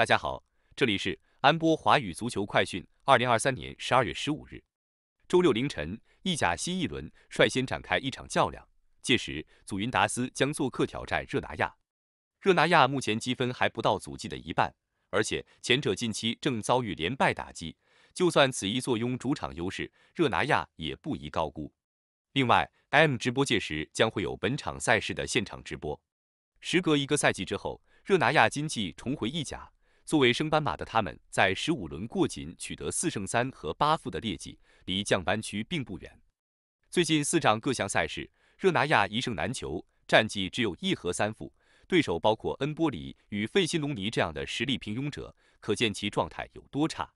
大家好，这里是安波华语足球快讯。二零二三年十二月十五日，周六凌晨，意甲新一轮率先展开一场较量。届时，祖云达斯将做客挑战热那亚。热那亚目前积分还不到祖记的一半，而且前者近期正遭遇连败打击。就算此役坐拥主场优势，热那亚也不宜高估。另外，M 直播届时将会有本场赛事的现场直播。时隔一个赛季之后，热那亚今季重回意甲。作为升班马的他们，在十五轮过锦取得四胜三和八负的劣迹，离降班区并不远。最近四场各项赛事，热拿亚一胜难求，战绩只有一和三负，对手包括恩波里与费辛隆尼这样的实力平庸者，可见其状态有多差。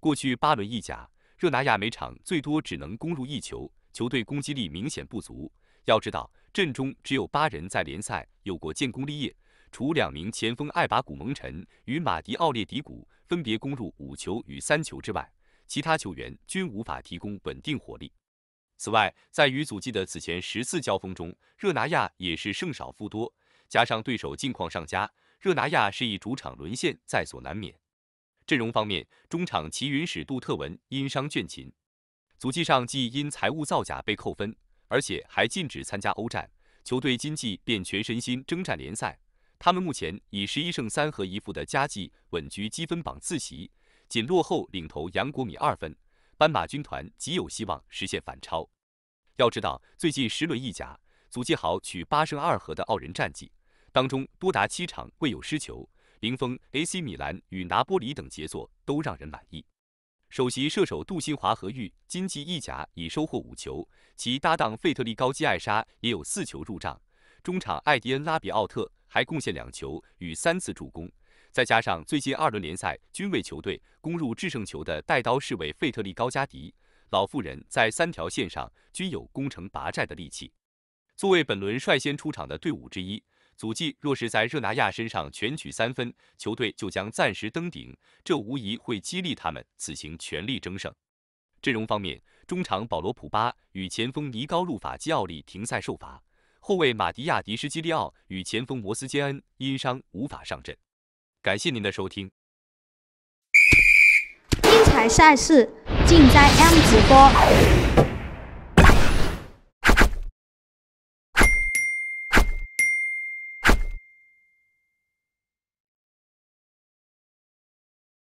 过去八轮意甲，热拿亚每场最多只能攻入一球，球队攻击力明显不足。要知道，阵中只有八人在联赛有过建功立业。除两名前锋艾巴古蒙臣与马迪奥列迪古分别攻入五球与三球之外，其他球员均无法提供稳定火力。此外，在与祖记的此前十次交锋中，热拿亚也是胜少负多，加上对手近况上佳，热拿亚是以主场沦陷在所难免。阵容方面，中场齐云史杜特文因伤倦勤，足迹上既因财务造假被扣分，而且还禁止参加欧战，球队今季便全身心征战联赛。他们目前以十一胜三和一负的佳绩稳居积分榜次席，仅落后领头杨国米二分。斑马军团极有希望实现反超。要知道，最近十轮意甲，祖迹豪取八胜二和的傲人战绩，当中多达七场未有失球，零封 AC 米兰与拿波里等杰作都让人满意。首席射手杜新华和玉金继意甲已收获五球，其搭档费特利高基艾莎也有四球入账。中场艾迪恩拉比奥特。还贡献两球与三次助攻，再加上最近二轮联赛均为球队攻入制胜球的带刀侍卫费特利高加迪，老妇人在三条线上均有攻城拔寨的利器。作为本轮率先出场的队伍之一，祖记若是在热那亚身上全取三分，球队就将暂时登顶，这无疑会激励他们此行全力争胜。阵容方面，中场保罗普巴与前锋尼高路法基奥利停赛受罚。后卫马迪亚迪斯基利奥与前锋摩斯坚恩因伤无法上阵。感谢您的收听，精彩赛事尽在 M 直播。